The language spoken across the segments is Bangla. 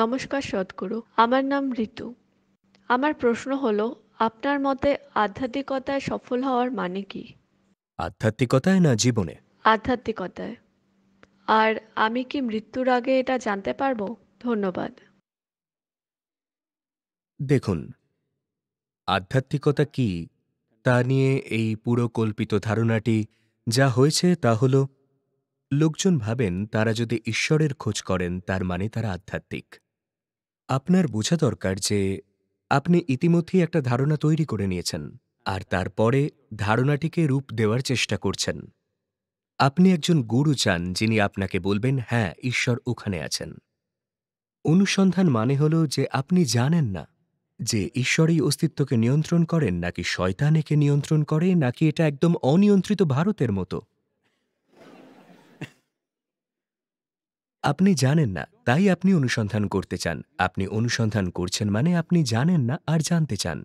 নমস্কার সদ্গুরু আমার নাম ঋতু আমার প্রশ্ন হল আপনার মতে আধ্যাত্মিকতায় সফল হওয়ার মানে কি আধ্যাত্মিকতায় না জীবনে আধ্যাত্মিকতায় আর আমি কি মৃত্যুর আগে এটা জানতে পারবো ধন্যবাদ দেখুন আধ্যাত্মিকতা কি তা নিয়ে এই পুরো কল্পিত ধারণাটি যা হয়েছে তা হল লোকজন ভাবেন তারা যদি ঈশ্বরের খোঁজ করেন তার মানে তারা আধ্যাত্মিক আপনার বোঝা দরকার যে আপনি ইতিমধ্যেই একটা ধারণা তৈরি করে নিয়েছেন আর তারপরে ধারণাটিকে রূপ দেওয়ার চেষ্টা করছেন আপনি একজন গুরু চান যিনি আপনাকে বলবেন হ্যাঁ ঈশ্বর ওখানে আছেন অনুসন্ধান মানে হল যে আপনি জানেন না যে ঈশ্বরই অস্তিত্বকে নিয়ন্ত্রণ করেন নাকি শয়তান একে নিয়ন্ত্রণ করে নাকি এটা একদম অনিয়ন্ত্রিত ভারতের মতো আপনি জানেন না তাই আপনি অনুসন্ধান করতে চান আপনি অনুসন্ধান করছেন মানে আপনি জানেন না আর জানতে চান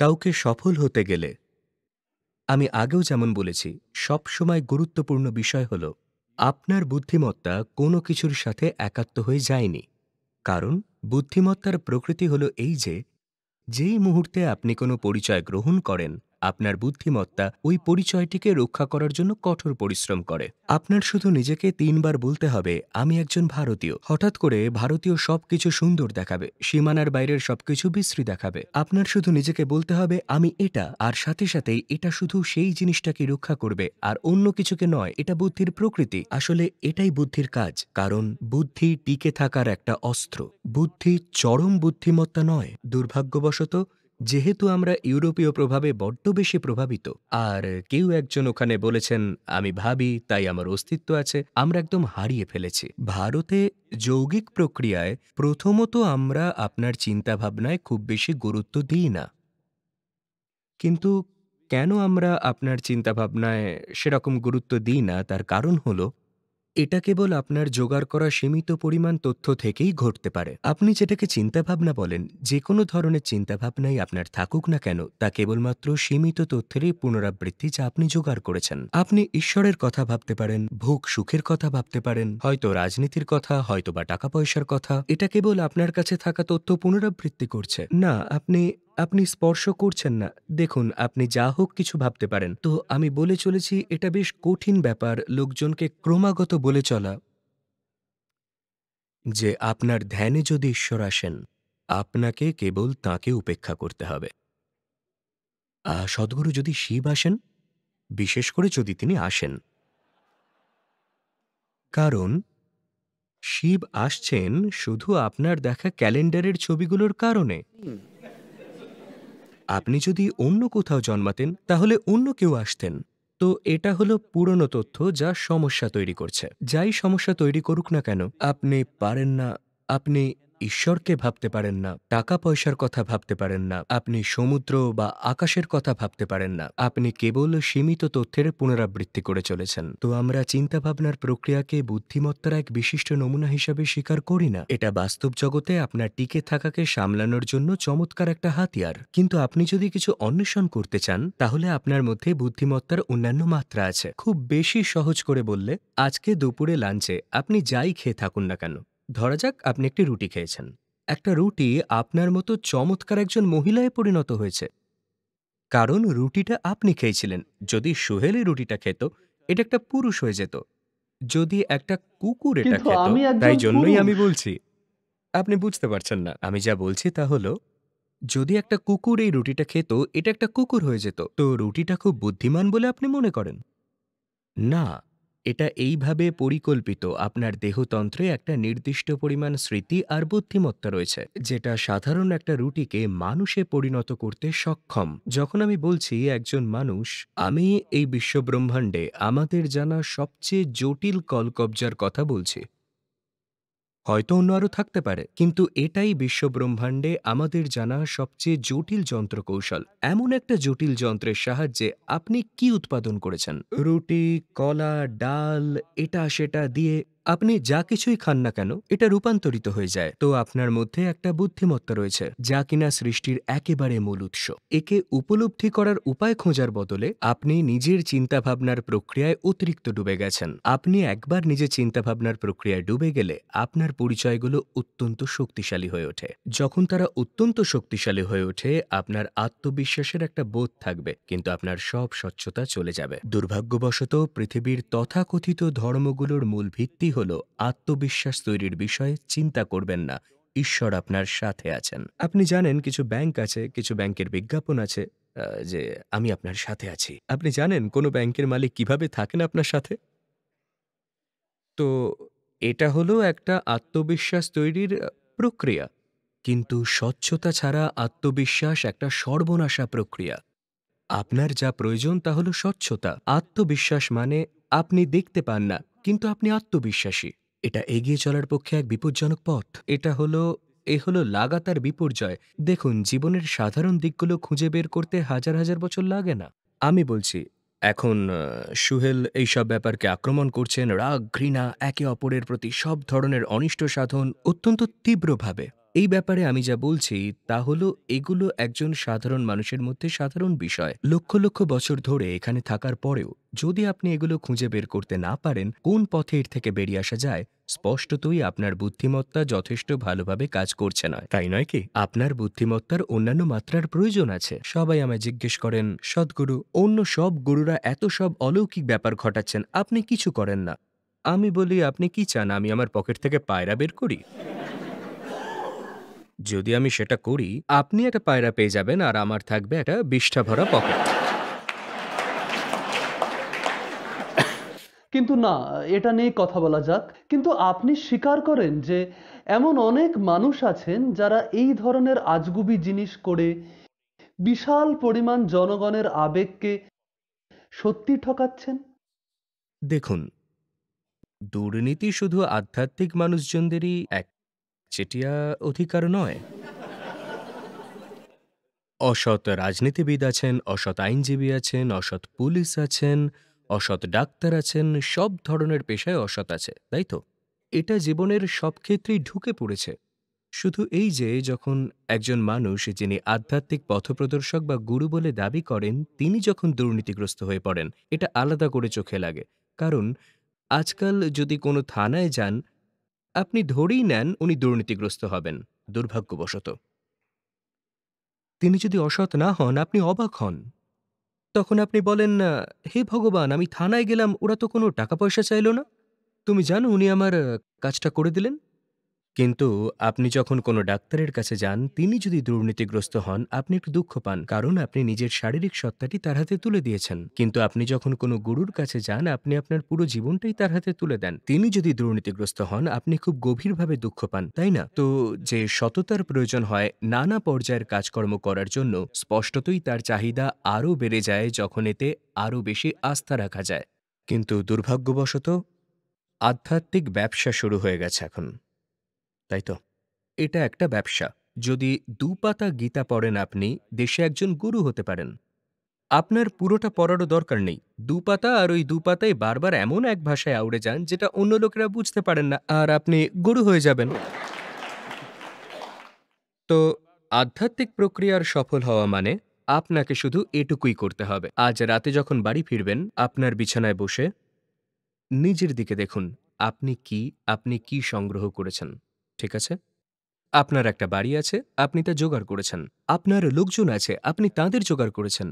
কাউকে সফল হতে গেলে আমি আগেও যেমন বলেছি সবসময় গুরুত্বপূর্ণ বিষয় হল আপনার বুদ্ধিমত্তা কোনো কিছুর সাথে একাত্ম হয়ে যায়নি কারণ বুদ্ধিমত্তার প্রকৃতি হল এই যে যেই মুহূর্তে আপনি কোনো পরিচয় গ্রহণ করেন আপনার বুদ্ধিমত্তা ওই পরিচয়টিকে রক্ষা করার জন্য কঠোর পরিশ্রম করে আপনার শুধু নিজেকে তিনবার বলতে হবে আমি একজন ভারতীয় হঠাৎ করে ভারতীয় সবকিছু সুন্দর দেখাবে সীমানার বাইরের সবকিছু বিশ্রী দেখাবে আপনার শুধু নিজেকে বলতে হবে আমি এটা আর সাথে সাথেই এটা শুধু সেই জিনিসটাকে রক্ষা করবে আর অন্য কিছুকে নয় এটা বুদ্ধির প্রকৃতি আসলে এটাই বুদ্ধির কাজ কারণ বুদ্ধি টিকে থাকার একটা অস্ত্র বুদ্ধি চরম বুদ্ধিমত্তা নয় দুর্ভাগ্যবশত যেহেতু আমরা ইউরোপীয় প্রভাবে বড্ড বেশি প্রভাবিত আর কেউ একজন ওখানে বলেছেন আমি ভাবি তাই আমার অস্তিত্ব আছে আমরা একদম হারিয়ে ফেলেছি ভারতে যৌগিক প্রক্রিয়ায় প্রথমত আমরা আপনার চিন্তাভাবনায় খুব বেশি গুরুত্ব দিই না কিন্তু কেন আমরা আপনার চিন্তাভাবনায় সেরকম গুরুত্ব দিই না তার কারণ হলো এটা কেবল আপনার জোগাড় করা সীমিত পরিমাণ তথ্য থেকেই ঘটতে পারে আপনি যেটাকে চিন্তাভাবনা বলেন যে কোনো ধরনের চিন্তাভাবনাই আপনার থাকুক না কেন তা কেবলমাত্র সীমিত তথ্যেরই পুনরাবৃত্তি যা আপনি জোগাড় করেছেন আপনি ঈশ্বরের কথা ভাবতে পারেন ভোগ সুখের কথা ভাবতে পারেন হয়তো রাজনীতির কথা হয়তো বা টাকা পয়সার কথা এটা কেবল আপনার কাছে থাকা তথ্য পুনরাবৃত্তি করছে না আপনি আপনি স্পর্শ করছেন না দেখুন আপনি যা হোক কিছু ভাবতে পারেন তো আমি বলে চলেছি এটা বেশ কঠিন ব্যাপার লোকজনকে ক্রমাগত বলে চলা যে আপনার ধ্যানে যদি ঈশ্বর আসেন আপনাকে কেবল তাকে উপেক্ষা করতে হবে সদ্গুরু যদি শিব আসেন বিশেষ করে যদি তিনি আসেন কারণ শিব আসছেন শুধু আপনার দেখা ক্যালেন্ডারের ছবিগুলোর কারণে আপনি যদি অন্য কোথাও জন্মাতেন তাহলে অন্য কেউ আসতেন তো এটা হলো পুরনো তথ্য যা সমস্যা তৈরি করছে যাই সমস্যা তৈরি করুক না কেন আপনি পারেন না আপনি ঈশ্বরকে ভাবতে পারেন না টাকা পয়সার কথা ভাবতে পারেন না আপনি সমুদ্র বা আকাশের কথা ভাবতে পারেন না আপনি কেবল সীমিত তথ্যের পুনরাবৃত্তি করে চলেছেন তো আমরা চিন্তাভাবনার প্রক্রিয়াকে বুদ্ধিমত্তার এক বিশিষ্ট নমুনা হিসাবে স্বীকার করি না এটা বাস্তব জগতে আপনার টিকে থাকাকে সামলানোর জন্য চমৎকার একটা হাতিয়ার কিন্তু আপনি যদি কিছু অন্বেষণ করতে চান তাহলে আপনার মধ্যে বুদ্ধিমত্তার অন্যান্য মাত্রা আছে খুব বেশি সহজ করে বললে আজকে দুপুরে লাঞ্চে আপনি যাই খেয়ে থাকুন না কেন ধরা যাক আপনি একটি রুটি খেয়েছেন একটা রুটি আপনার মতো চমৎকার একজন মহিলায় পরিণত হয়েছে কারণ রুটিটা আপনি খেয়েছিলেন যদি সোহেল রুটিটা খেত এটা একটা পুরুষ হয়ে যেত যদি একটা কুকুর এটা খেত তাই জন্যই আমি বলছি আপনি বুঝতে পারছেন না আমি যা বলছি তা হলো যদি একটা কুকুর এই রুটিটা খেত এটা একটা কুকুর হয়ে যেত তো রুটিটা খুব বুদ্ধিমান বলে আপনি মনে করেন না এটা এইভাবে পরিকল্পিত আপনার দেহতন্ত্রে একটা নির্দিষ্ট পরিমাণ স্মৃতি আর বুদ্ধিমত্তা রয়েছে যেটা সাধারণ একটা রুটিকে মানুষে পরিণত করতে সক্ষম যখন আমি বলছি একজন মানুষ আমি এই বিশ্বব্রহ্মাণ্ডে আমাদের জানা সবচেয়ে জটিল কলকবজার কথা বলছি হয়তো অন্য আরও থাকতে পারে কিন্তু এটাই বিশ্বব্রহ্মাণ্ডে আমাদের জানা সবচেয়ে জটিল যন্ত্রকৌশল এমন একটা জটিল যন্ত্রের সাহায্যে আপনি কি উৎপাদন করেছেন রুটি কলা ডাল এটা সেটা দিয়ে আপনি যা কিছুই খান না কেন এটা রূপান্তরিত হয়ে যায় তো আপনার মধ্যে একটা বুদ্ধিমত্তা রয়েছে যা কিনা সৃষ্টির একেবারে মূল উৎস একে উপলব্ধি করার উপায় খোঁজার বদলে আপনি নিজের চিন্তাভাবনার প্রক্রিয়ায় অতিরিক্ত ডুবে গেছেন আপনি একবার নিজের চিন্তাভাবনার প্রক্রিয়ায় ডুবে গেলে আপনার পরিচয়গুলো অত্যন্ত শক্তিশালী হয়ে ওঠে যখন তারা অত্যন্ত শক্তিশালী হয়ে ওঠে আপনার আত্মবিশ্বাসের একটা বোধ থাকবে কিন্তু আপনার সব স্বচ্ছতা চলে যাবে দুর্ভাগ্যবশত পৃথিবীর তথাকথিত ধর্মগুলোর মূল ভিত্তি হল আত্মবিশ্বাস তৈরির বিষয়ে চিন্তা করবেন না ঈশ্বর আপনার সাথে আছেন আপনি জানেন কিছু ব্যাংক আছে কিছু ব্যাংকের বিজ্ঞাপন আছে যে আমি আপনার সাথে আছি আপনি জানেন কোনো ব্যাংকের মালিক কিভাবে থাকেন আপনার সাথে তো এটা হলো একটা আত্মবিশ্বাস তৈরির প্রক্রিয়া কিন্তু স্বচ্ছতা ছাড়া আত্মবিশ্বাস একটা সর্বনাশা প্রক্রিয়া আপনার যা প্রয়োজন তা হলো স্বচ্ছতা আত্মবিশ্বাস মানে আপনি দেখতে পান না কিন্তু আপনি আত্মবিশ্বাসী এটা এগিয়ে চলার পক্ষে এক বিপজ্জনক পথ এটা হলো এ হলো লাগাতার বিপর্যয় দেখুন জীবনের সাধারণ দিকগুলো খুঁজে বের করতে হাজার হাজার বছর লাগে না আমি বলছি এখন সুহেল এইসব ব্যাপারকে আক্রমণ করছেন রাগ ঘৃণা একে অপরের প্রতি সব ধরনের অনিষ্ট সাধন অত্যন্ত তীব্রভাবে এই ব্যাপারে আমি যা বলছি তা হলো এগুলো একজন সাধারণ মানুষের মধ্যে সাধারণ বিষয় লক্ষ লক্ষ বছর ধরে এখানে থাকার পরেও যদি আপনি এগুলো খুঁজে বের করতে না পারেন কোন পথে এর থেকে বেরিয়ে আসা যায় স্পষ্টতই আপনার বুদ্ধিমত্তা যথেষ্ট ভালোভাবে কাজ করছে না তাই নয় কি আপনার বুদ্ধিমত্তার অন্যান্য মাত্রার প্রয়োজন আছে সবাই আমায় জিজ্ঞেস করেন সদ্গুরু অন্য সব গুরুরা এত সব অলৌকিক ব্যাপার ঘটাচ্ছেন আপনি কিছু করেন না আমি বলি আপনি কি চান আমি আমার পকেট থেকে পায়রা বের করি যদি আমি সেটা করি আপনি একটা পায়রা পেয়ে যাবেন আর আমার থাকবে একটা বিষ্ঠা ভরা পকেট কিন্তু না এটা নিয়ে কথা বলা যাক কিন্তু আপনি স্বীকার করেন যে এমন অনেক মানুষ আছেন যারা এই ধরনের আজগুবি জিনিস করে বিশাল পরিমাণ জনগণের আবেগকে সত্যি ঠকাচ্ছেন দেখুন দুর্নীতি শুধু আধ্যাত্মিক মানুষজনদেরই এক চেটিয়া অধিকার নয় অসৎ রাজনীতিবিদ আছেন অসৎ আইনজীবী আছেন অসৎ পুলিশ আছেন অসৎ ডাক্তার আছেন সব ধরনের পেশায় অসৎ আছে তাই তো এটা জীবনের সব ক্ষেত্রেই ঢুকে পড়েছে শুধু এই যে যখন একজন মানুষ যিনি আধ্যাত্মিক পথপ্রদর্শক বা গুরু বলে দাবি করেন তিনি যখন দুর্নীতিগ্রস্ত হয়ে পড়েন এটা আলাদা করে চোখে লাগে কারণ আজকাল যদি কোনো থানায় যান আপনি ধরেই নেন উনি দুর্নীতিগ্রস্ত হবেন দুর্ভাগ্যবশত তিনি যদি অসৎ না হন আপনি অবাক হন তখন আপনি বলেন হে ভগবান আমি থানায় গেলাম ওরা তো কোনো টাকা পয়সা চাইল না তুমি জানো উনি আমার কাজটা করে দিলেন কিন্তু আপনি যখন কোনো ডাক্তারের কাছে যান তিনি যদি দুর্নীতিগ্রস্ত হন আপনি একটু দুঃখ পান কারণ আপনি নিজের শারীরিক সত্তাটি তার হাতে তুলে দিয়েছেন কিন্তু আপনি যখন কোনো গুরুর কাছে যান আপনি আপনার পুরো জীবনটাই তার হাতে তুলে দেন তিনি যদি দুর্নীতিগ্রস্ত হন আপনি খুব গভীরভাবে দুঃখ পান তাই না তো যে সততার প্রয়োজন হয় নানা পর্যায়ের কাজকর্ম করার জন্য স্পষ্টতই তার চাহিদা আরও বেড়ে যায় যখন এতে আরও বেশি আস্থা রাখা যায় কিন্তু দুর্ভাগ্যবশত আধ্যাত্মিক ব্যবসা শুরু হয়ে গেছে এখন তাই তো এটা একটা ব্যবসা যদি দু পাতা গীতা পড়েন আপনি দেশে একজন গুরু হতে পারেন আপনার পুরোটা পড়ারও দরকার নেই দু পাতা আর ওই দু পাতায় বারবার এমন এক ভাষায় আউড়ে যান যেটা অন্য লোকেরা বুঝতে পারেন না আর আপনি গুরু হয়ে যাবেন তো আধ্যাত্মিক প্রক্রিয়ার সফল হওয়া মানে আপনাকে শুধু এটুকুই করতে হবে আজ রাতে যখন বাড়ি ফিরবেন আপনার বিছানায় বসে নিজের দিকে দেখুন আপনি কি আপনি কি সংগ্রহ করেছেন ঠিক আছে আপনার একটা বাড়ি আছে আপনি তা জোগাড় করেছেন আপনার লোকজন আছে আপনি তাঁদের জোগাড় করেছেন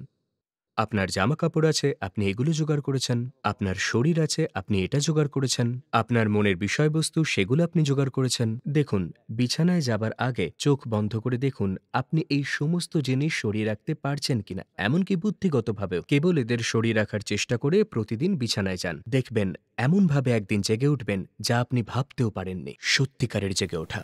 আপনার জামাকাপড় আছে আপনি এগুলো জোগাড় করেছেন আপনার শরীর আছে আপনি এটা জোগাড় করেছেন আপনার মনের বিষয়বস্তু সেগুলো আপনি জোগাড় করেছেন দেখুন বিছানায় যাবার আগে চোখ বন্ধ করে দেখুন আপনি এই সমস্ত জিনিস সরিয়ে রাখতে পারছেন কিনা এমনকি বুদ্ধিগতভাবেও কেবল এদের সরিয়ে রাখার চেষ্টা করে প্রতিদিন বিছানায় যান দেখবেন এমনভাবে একদিন জেগে উঠবেন যা আপনি ভাবতেও পারেননি সত্যিকারের জেগে ওঠা